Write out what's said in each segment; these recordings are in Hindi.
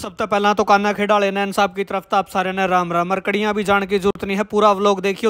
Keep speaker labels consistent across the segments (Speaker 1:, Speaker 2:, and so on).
Speaker 1: सबसे तो पहला तो काना ਕਾਨਾ ਖੇੜਾ ਵਾਲੇ ਨੈਨ ਸਾਹਿਬ ਦੀ ਤਰਫ ਤੋਂ ਆਪ ਸਾਰਿਆਂ ਨੇ मरकड़िया भी ਮਰਕੜੀਆਂ की जरूरत नहीं है पूरा ਹੈ देखियो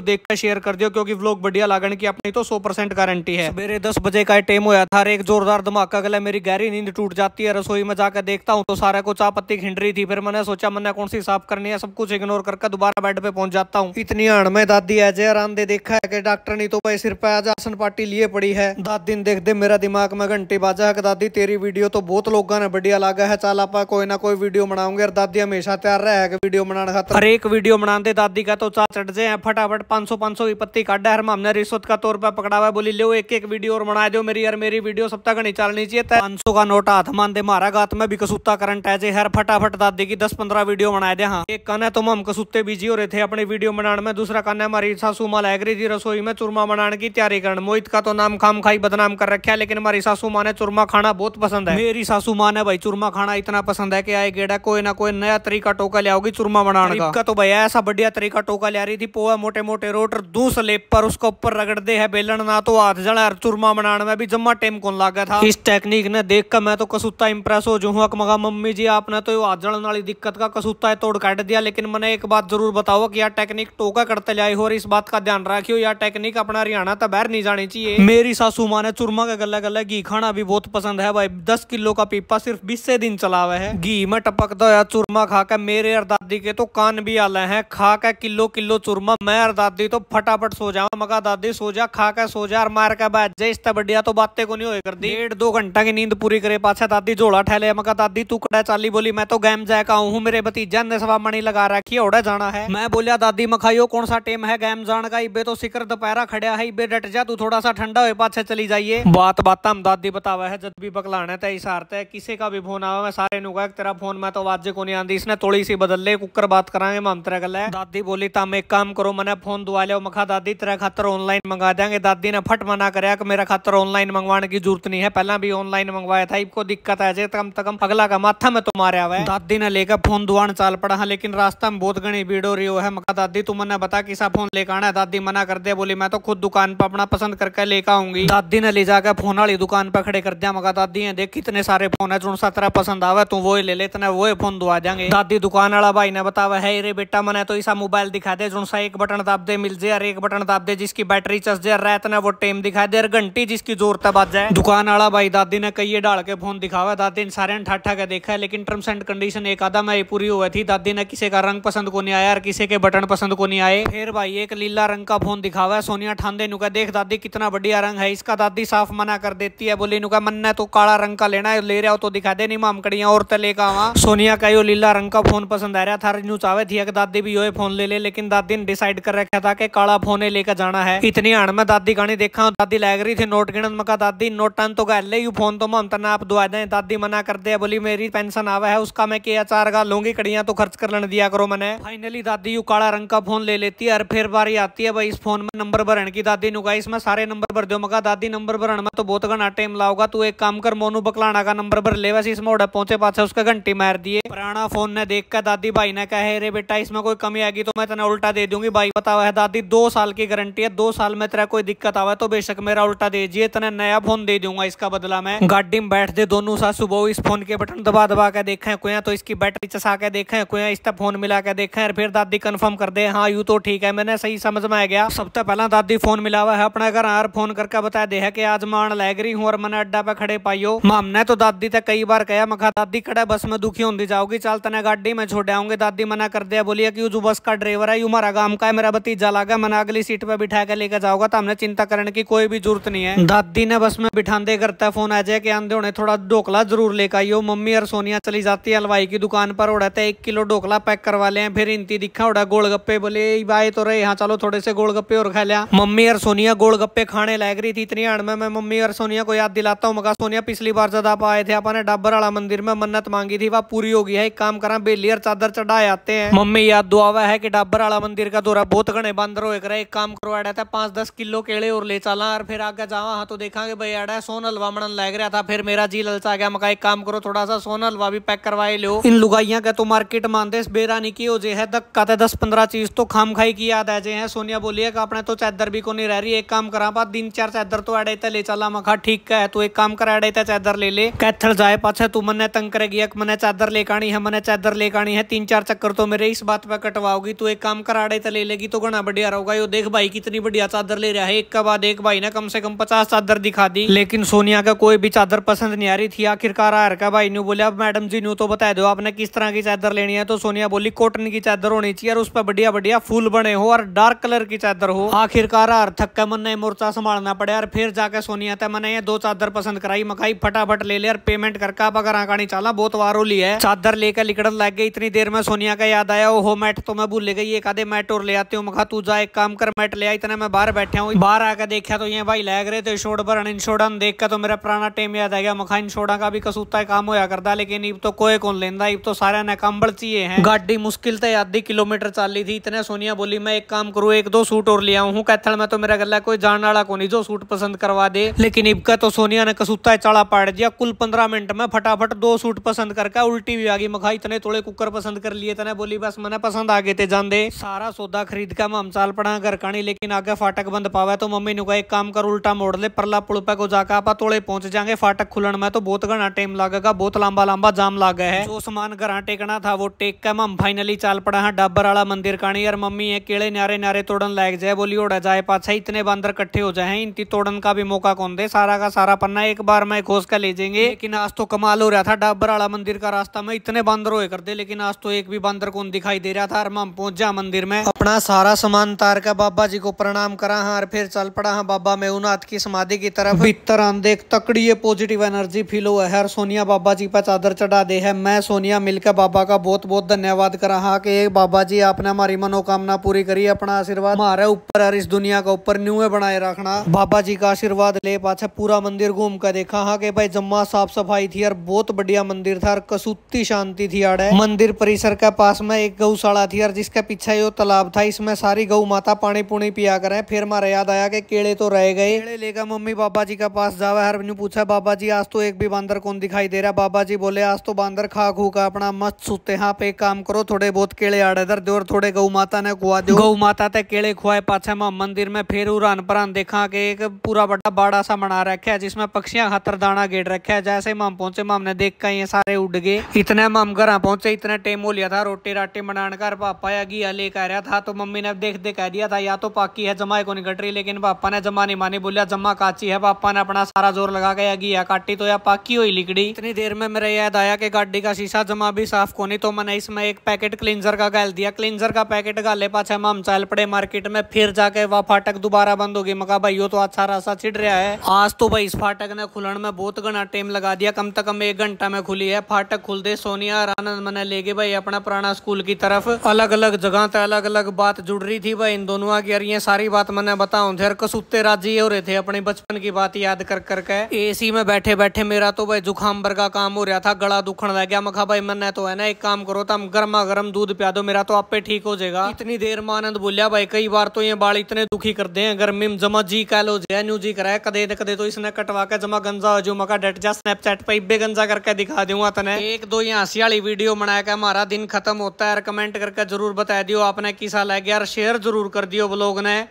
Speaker 1: ਵਲੌਗ देख कर शेयर कर दियो क्योंकि व्लॉग बढ़िया लागन की अपनी तो 100% गारंटी है मेरे 10 बजे का टाइम होया था एक जोरदार धमाका गला मेरी गहरी नींद टूट जाती है रसोई में जाकर देखता हूँ तो सारा को चाह पत्ती खिंड रही थी फिर मैंने सोचा मैंने कौन सी साफ करनी है सब कुछ इग्नोर करके दोबारा बेड पे पहुंच जाता हूँ इतनी अण में दादी जय आराम दे देखा है कि डॉक्टर नहीं तो भाई सिर पर आज आसन पार्टी लिए पड़ी है दादी दिन देख दे मेरा दिमाग में घंटी बाजा है कि दादी तेरी वीडियो तो बहुत लोगों ने बढ़िया लगा है चल आप कोई ना कोई वीडियो ਵੀਡੀਓ ਬਣਾਉਂਗੇ ਔਰ ਦਾਦੀ ਹਮੇਸ਼ਾ ਤਿਆਰ ਰਹਿ ਕਿ ਵੀਡੀਓ ਬਣਾਉਣ ਖਾਤਰ ਹਰ ਇੱਕ ਵੀਡੀਓ ਬਣਾਉਂਦੇ ਦਾਦੀ का तो चा चढ़ जाए फटाफट 500 सौ की पत्ती काटा है हमाम ने रिश्वत का तौर पर पकड़ा हुआ बोली लो एक एक वीडियो और बना दो मेरी यार मेरी वीडियो सब तक चलनी चाहिए पाँच सौ का नोट हाथ मान दे मारा गात में भी कसूता करंट है जे हर फटाफट दादी की दस पंद्रह वीडियो बना दे हाँ एक कान है तुम तो हम कसूते बिजी हो रहे थे अपनी वीडियो बनाने में दूसरा कान है हमारी सासू माँ लहगरी थी रसोई में चूरमा बनाने की तैयारी करने मोहित का तो नाम खाम खाई बदनाम कर रखा है लेकिन हमारी सासू माँ ने चूरमा खाना बहुत पसंद है मेरी सासू माँ ने भाई चूरमा खाना इतना पसंद है कि आए गेट है कोई ना कोई नया तरीका टोका लिया होगी चूरमा बनाने का।, का तो भैया ऐसा बढ़िया तरीका टोका लिया रही थी पोहा मोटे मोटे रोटर दूस लेप पर उसको ऊपर रगड़ दे है बेलन ना तो हाथ है चूरमा बनाने में भी जमा टेम कौन लागा था इस टेक्निक ने देख कर मैं तो कसूता इम्प्रेस हो जाऊँ मगा मम्मी जी आपने तो हाथ जड़न वाली दिक्कत का कसूता है तोड़ काट दिया लेकिन मैंने एक बात जरूर बताओ की यार टेक्निक टोका करते जाए हो और इस बात का ध्यान रखियो यार टेक्निक अपना हरियाणा तो बाहर नहीं जानी चाहिए मेरी सासू माँ ने चूरमा का गला गला घी खाना भी बहुत पसंद है भाई दस किलो का पीपा सिर्फ बीस दिन चला हुआ है घी में टप ਪੱਕਦਾ चूरमा ਚੁਰਮਾ ਖਾ ਕੇ ਮੇਰੇ ਅਰਦਾਦੀ ਕੇ ਤੋਂ ਕਾਨ ਵੀ ਆਲਾ हैं खा के किलो किलो चूरमा मैं अरदादी तो फटाफट सो जाऊ मगा दादी सो जा खा के सो जा मार के बैठ जाए इस बढ़िया तो बातें को नहीं हो कर दी डेढ़ दो घंटा की नींद पूरी करे पाछा दादी झोला ठहले मगा दादी तू कड़ा चाली बोली मैं तो गैम जाए का हूँ मेरे भतीजा ने सवा मणि लगा रखी है ओडा जाना है मैं बोलिया दादी मखाई कौन सा टेम है गैम जान का इबे तो सिकर दोपहरा खड़ा है इबे डट जा तू थोड़ा सा ठंडा हुए पाछे चली जाइए बात बात हम दादी बतावा है जब भी बकलाना तय इशारता है किसी का भी फोन आवा मैं सारे नुगा तेरा फोन मैं मैं तो वाजे को नहीं आंदी इसने थोड़ी सी बदल ले कुकर बात करांगे मैं अंतरा गल दादी बोली तम एक काम करो मैंने फोन दुआ लिया मखा दादी तेरा खातर ऑनलाइन मंगा देंगे दादी ने फट मना कर मेरा खातर ऑनलाइन मंगवाने की जरूरत नहीं है पहला भी ऑनलाइन मंगवाया था इको दिक्कत है कम से कम अगला का माथा में तो मारा हुआ है दादी ने लेकर फोन दुआन चाल पड़ा लेकिन रास्ता में बहुत गणी भीड़ हो रही है मखा दादी तू मैंने बता किसा फोन लेकर आना है दादी मना कर दे बोली मैं तो खुद दुकान पर अपना पसंद करके लेकर आऊंगी दादी ने ले जाकर फोन वाली दुकान पर खड़े कर दिया मगा दादी ने देख कितने सारे फोन है जो सा तेरा पसंद आवा तू वो ही ले ले इतना वो फोन दुआ जाएंगे दादी दुकान वाला भाई ने बतावा है अरे बेटा मैंने तो ऐसा मोबाइल दिखा दे जो सा एक बटन दाब दे मिल जाए और एक बटन दाब दे जिसकी बैटरी चस जाए रात ने वो टेम दिखा दे घंटी जिसकी जोर तब आ जाए दुकान वाला भाई दादी ने कई डाल के फोन दिखावा दादी ने सारे ठाठा के देखा है लेकिन टर्म्स एंड कंडीशन एक आधा मैं पूरी हुआ थी दादी ने किसी का रंग पसंद को नहीं आया और किसी के बटन पसंद को नहीं आए फिर भाई एक लीला रंग का फोन दिखावा है सोनिया ठांदे नुका देख दादी कितना बढ़िया रंग है इसका दादी साफ मना कर देती है बोली नुका मन ने तो काला रंग का लेना है ले रहा हो तो दिखा दे नहीं मामकड़िया और तले का सोनिया का यो लीला रंग का फोन पसंद आ रहा था रजनू चावे थी कि दादी भी यो फोन ले ले लेकिन दादी ने डिसाइड कर रखा था कि काला फोन लेकर जाना है इतनी अण में दादी कहानी देखा दादी लग रही थी नोट गिणन में दादी नोटन तो गहले यू फोन तो मत ना आप दुआ दें दादी मना कर दे बोली मेरी पेंशन आवा है उसका मैं किया चार गा लूंगी कड़िया तो खर्च कर लेने दिया करो मैंने फाइनली दादी यू काला रंग का फोन ले लेती है और फिर बारी आती है भाई इस फोन में नंबर भरण की दादी नुगा इसमें सारे नंबर भर दो मका दादी नंबर भरण में तो बहुत घना टाइम लाओगा तू एक काम कर मोनू बकलाना का नंबर भर ले वैसे इसमें पहुंचे पास उसका घंटी में मार दिए पुराना फोन ने देखकर दादी भाई ने कहा अरे बेटा इसमें कोई कमी आएगी तो मैं तेना उल्टा दे दूंगी भाई बतावा है दादी दो साल की गारंटी है दो साल में तेरा कोई दिक्कत आवा तो बेशक मेरा उल्टा दीजिए तेना नया फोन दे दूंगा इसका बदला में गाड़ी में बैठ दे दोनों सासू बहू इस फोन के बटन दबा दबा के देखे कोया तो इसकी बैटरी चसा के देखे कोया इसका फोन मिला के देखे फिर दादी कन्फर्म कर दे हाँ यू तो ठीक है मैंने सही समझ में आ गया सबसे पहला दादी फोन मिला हुआ है अपने घर आर फोन करके बता दे है कि आज मान लग रही हूँ और मैंने अड्डा पे खड़े पाइयो मामने तो दादी तक कई बार कहा मखा दादी खड़ा बस में दुखी दुखी होंगी जाओगी चल तने गाड़ी में छोड़ आऊंगे दादी मना कर दिया बोलिए कि जो बस का ड्राइवर है यू मारा गांव का है मेरा भतीजा लागा मैंने अगली सीट पर बिठा के लेकर जाऊंगा तो हमने चिंता करने की कोई भी जरूरत नहीं है दादी ने बस में बिठाते करता है फोन आ जाए कि आंधे होने थोड़ा ढोकला जरूर लेकर हो मम्मी और सोनिया चली जाती है हलवाई की दुकान पर उड़ाते एक किलो ढोकला पैक करवा लिया फिर इनती दिखा उड़ा गोलगप्पे बोले भाई तो रहे यहाँ चलो थोड़े से गोलगप्पे और खा लिया मम्मी और सोनिया गोलगप्पे खाने लग रही थी इतनी अड़ में मैं मम्मी और सोनिया को याद दिलाता हूँ मगा सोनिया पिछली बार जब आप आए थे अपने डाबर वाला मंदिर में मन्नत मांगी थी वह पूरी हो गई है एक काम करा बेलियर चादर चढ़ाए आते हैं मम्मी याद दुआवा है कि डाबर आला मंदिर का दौरा बहुत घने बंदर हो एक काम करवा था पांच दस किलो केले और ले चला और फिर आगे जावा हाँ तो देखा भाई अड़ा सोन हलवा मन लग रहा था फिर मेरा जी ललचा गया मका एक काम करो थोड़ा सा सोन हलवा भी पैक करवाए लो इन लुगाइया का तो मार्केट मानते बेरानी की हो जे है धक्का था दस पंद्रह चीज तो खाम खाई की याद है जे है सोनिया बोली है अपने तो चादर भी को नहीं रह रही एक काम करा पा दिन चार चादर तो अड़े ले चला मका ठीक है तो एक काम करा अड़े चादर ले ले कैथल जाए पाछा तू मन तंग करेगी मन चादर चादर आनी है मैंने चादर आनी है तीन चार चक्कर तो मेरे इस बात पर कटवाओगी तू एक काम कराड़े तो ले लेगी तो घना बढ़िया रहोगा यो देख भाई कितनी बढ़िया चादर ले रहा है एक का बाद एक भाई ने कम से कम पचास चादर दिखा दी लेकिन सोनिया का कोई भी चादर पसंद नहीं आ रही थी आखिरकार आर का भाई ने बोले अब मैडम जी न्यू तो बता दो आपने किस तरह की चादर लेनी है तो सोनिया बोली कॉटन की चादर होनी चाहिए और उस पर बढ़िया बढ़िया फूल बने हो और डार्क कलर की चादर हो आखिरकार आर थक का मन मोर्चा संभालना पड़े और फिर जाकर सोनिया था मैंने ये दो चादर पसंद कराई मकाई फटाफट ले लिया और पेमेंट करके आप अगर आकानी चाला बहुत वारो लिया है चादर लेकर लिकड़न लग गई इतनी देर में सोनिया का याद आया ओहो मैट तो मैं भूल गई एक आधे मैट और ले आते हूँ मखा तू जा एक काम कर मैट ले इतना मैं बाहर बैठा हूँ बाहर आकर देखा तो ये भाई लग रहे थे शोड़ बरन इंशोड़न देख कर तो मेरा पुराना टाइम याद आ गया मखा इंशोड़ा का भी कसूता काम होया करता लेकिन इब तो कोई कौन लेंदा इब तो सारा ने काम बढ़ती है गाड़ी मुश्किल याद आधी किलोमीटर चाल ली थी इतने सोनिया बोली मैं एक काम करूँ एक दो सूट और ले आऊ हूँ कैथल में तो मेरा गला कोई जान वाला को नहीं जो सूट पसंद करवा दे लेकिन इबका तो सोनिया ने कसूता चाला पाड़ दिया कुल पंद्रह मिनट में फटाफट दो सूट पसंद करके उल्टा उल्टी भी आ गई मखा इतने तोड़े कुकर पसंद कर लिए तने बोली बस मैंने पसंद आ गए थे जान दे सारा सौदा खरीद का हम चाल पड़ा घर कहानी लेकिन आगे फाटक बंद पावा तो मम्मी ने कहा एक काम कर उल्टा मोड़ ले परला पुल पे को जाकर आप तोड़े पहुंच जाएंगे फाटक खुलन में तो बहुत घना टाइम लगेगा बहुत लंबा लंबा जाम लागे है जो सामान घर टेकना था वो टेक का हम फाइनली चाल पड़ा हाँ डाबर वाला मंदिर कहानी यार मम्मी है केड़े न्यारे न्यारे तोड़न लायक जाए बोली ओढ़ा जाए पाछा इतने बंदर इकट्ठे हो जाए इनकी तोड़न का भी मौका कौन दे सारा का सारा पन्ना एक बार मैं खोज का ले जाएंगे लेकिन आज तो कमाल हो रहा था डाबर वाला मंदिर का रास्ता रास्ता में इतने बंदर होए करते लेकिन आज तो एक भी बंदर कौन दिखाई दे रहा था और हम पहुंच जा मंदिर में अपना सारा सामान तार का बाबा जी को प्रणाम करा हाँ और फिर चल पड़ा हाँ बाबा मेहूनाथ की समाधि की तरफ भीतर हम देख तकड़ी ये पॉजिटिव एनर्जी फील हुआ है और सोनिया बाबा जी पर चादर चढ़ा दे है मैं सोनिया मिलकर बाबा का बहुत बहुत धन्यवाद करा हाँ की बाबा जी आपने हमारी मनोकामना पूरी करी अपना आशीर्वाद हमारे ऊपर और इस दुनिया का ऊपर न्यूए बनाए रखना बाबा जी का आशीर्वाद ले पाछे पूरा मंदिर घूम कर देखा हाँ के भाई जम्मा साफ सफाई थी और बहुत बढ़िया मंदिर था और कसूर सुत्ती शांति थी आड़े मंदिर परिसर के पास में एक गौशाला थी और जिसके पीछे यो तालाब था इसमें सारी गौ माता पानी पुणी पिया करे फिर मारे याद आया कि केड़े तो रह गए लेकर मम्मी बाबा जी के पास जावा हर मैंने पूछा बाबा जी आज तो एक भी बंदर कौन दिखाई दे रहा बाबा जी बोले आज तो बांदर खा खू का अपना मस्त सुते हाँ पे काम करो थोड़े बहुत केड़े आड़े दर दे और थोड़े गौ माता ने खुआ दो गौ माता ते केड़े खुआए पाछे मां मंदिर में फिर उरान परान देखा के एक पूरा बड़ा बाड़ा सा बना रखे है पक्षियां खातर दाना गेट रखे है जैसे माम पहुंचे माम ने देख का ये सारे उड़ गए इतने में हम घर पहुंचे इतना टाइम हो लिया था रोटी राटी बनाने का पापा या गिया ले कह रहा था तो मम्मी ने देख दे कह दिया था या तो पाकी है जमा को निकट रही लेकिन पापा ने जमा नहीं मानी बोलिया जमा काची है पापा ने अपना सारा जोर लगा के या घी काटी तो या पाकी हुई लिकड़ी इतनी देर में मेरा याद आया कि गाड़ी का शीशा जमा भी साफ को नहीं तो मैंने इसमें एक पैकेट क्लिनजर का गाल दिया क्लिनजर का पैकेट गाले पाछे में हम चल पड़े मार्केट में फिर जाके वह फाटक दोबारा बंद हो गई मका भाई यो तो अच्छा रास्ता छिड़ रहा है आज तो भाई इस फाटक ने खुलन में बहुत घना टाइम लगा दिया कम से कम एक घंटा में खुली है फाटक ਖੁੱਲਦੇ ਸੋਨੀਆ ਆਨंद मना गए भाई अपना पुराना स्कूल की तरफ अलग अलग जगह तक अलग अलग बात जुड़ रही थी भाई इन दोनों की यार ये सारी बात मैंने बताऊं थे कसूते राजी हो रहे थे अपने बचपन की बात याद कर करके के एसी में बैठे बैठे मेरा तो भाई जुकाम भर का काम हो रहा था गला दुखने लग गया मखा भाई मैंने तो है ना एक काम करो तुम गर्मा गर्म दूध पिया दो मेरा तो आप ठीक हो जाएगा इतनी देर में आनंद बोलिया भाई कई बार तो ये बाल इतने दुखी कर दे गर्मी में जमा जी कह लो जय न्यू जी कराया कदे कदे तो इसने कटवा के जमा गंजा हो जो मका डेट जा स्नैपचैट पर इब्बे गंजा करके दिखा दूंगा तने एक दो ही हंसी वाली वीडियो बनाया का हमारा दिन खत्म होता है कमेंट करके जरूर बता दियो आपने किसा लग गया शेयर जरूर कर दियो ब्लॉग ने